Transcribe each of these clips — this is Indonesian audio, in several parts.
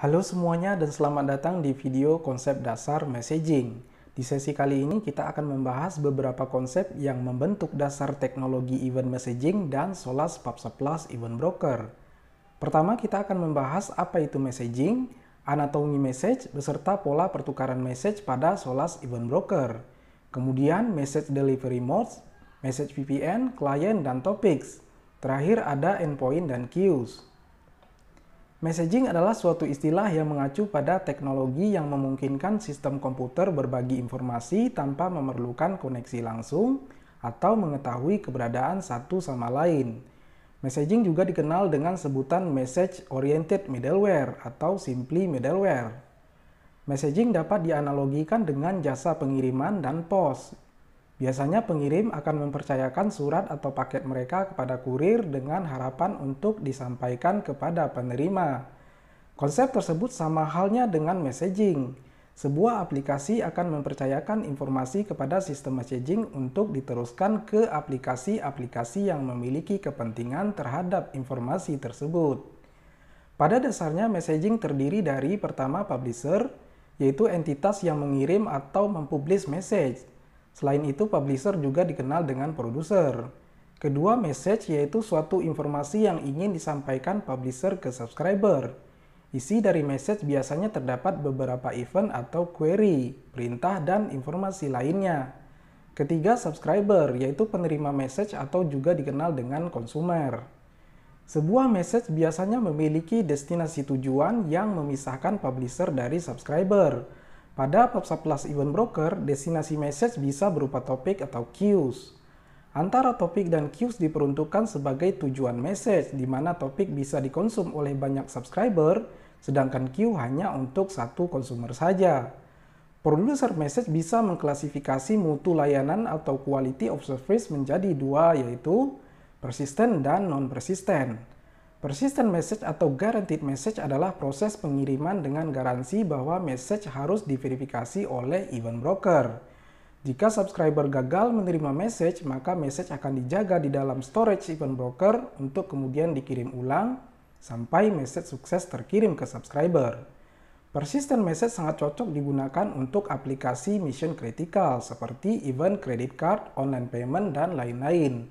Halo semuanya dan selamat datang di video konsep dasar messaging. Di sesi kali ini kita akan membahas beberapa konsep yang membentuk dasar teknologi event messaging dan Solas Papsa Plus Event Broker. Pertama kita akan membahas apa itu messaging, anatomi message, beserta pola pertukaran message pada Solas Event Broker. Kemudian message delivery modes, message VPN, client, dan topics. Terakhir ada endpoint dan queues. Messaging adalah suatu istilah yang mengacu pada teknologi yang memungkinkan sistem komputer berbagi informasi tanpa memerlukan koneksi langsung atau mengetahui keberadaan satu sama lain. Messaging juga dikenal dengan sebutan message oriented middleware atau simply middleware. Messaging dapat dianalogikan dengan jasa pengiriman dan pos, Biasanya pengirim akan mempercayakan surat atau paket mereka kepada kurir dengan harapan untuk disampaikan kepada penerima. Konsep tersebut sama halnya dengan messaging. Sebuah aplikasi akan mempercayakan informasi kepada sistem messaging untuk diteruskan ke aplikasi-aplikasi yang memiliki kepentingan terhadap informasi tersebut. Pada dasarnya messaging terdiri dari pertama publisher, yaitu entitas yang mengirim atau mempublish message Selain itu, publisher juga dikenal dengan produser. Kedua, message yaitu suatu informasi yang ingin disampaikan publisher ke subscriber. Isi dari message biasanya terdapat beberapa event atau query, perintah, dan informasi lainnya. Ketiga, subscriber yaitu penerima message atau juga dikenal dengan konsumer. Sebuah message biasanya memiliki destinasi tujuan yang memisahkan publisher dari subscriber pada plus event broker, destinasi message bisa berupa topik atau queues. Antara topik dan queues diperuntukkan sebagai tujuan message, di mana topik bisa dikonsum oleh banyak subscriber, sedangkan queue hanya untuk satu konsumer saja. Producer message bisa mengklasifikasi mutu layanan atau quality of service menjadi dua, yaitu persisten dan non-persisten. Persistent message atau guaranteed message adalah proses pengiriman dengan garansi bahwa message harus diverifikasi oleh event broker. Jika subscriber gagal menerima message, maka message akan dijaga di dalam storage event broker untuk kemudian dikirim ulang sampai message sukses terkirim ke subscriber. Persistent message sangat cocok digunakan untuk aplikasi mission critical seperti event credit card, online payment, dan lain-lain.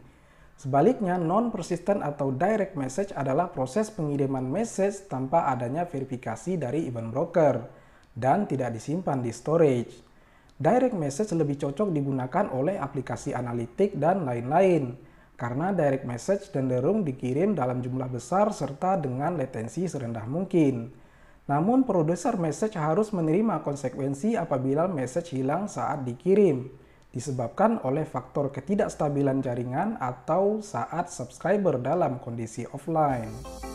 Sebaliknya, non-persistent atau direct message adalah proses pengiriman message tanpa adanya verifikasi dari event broker dan tidak disimpan di storage. Direct message lebih cocok digunakan oleh aplikasi analitik dan lain-lain karena direct message cenderung dikirim dalam jumlah besar serta dengan latensi serendah mungkin. Namun, produser message harus menerima konsekuensi apabila message hilang saat dikirim disebabkan oleh faktor ketidakstabilan jaringan atau saat subscriber dalam kondisi offline.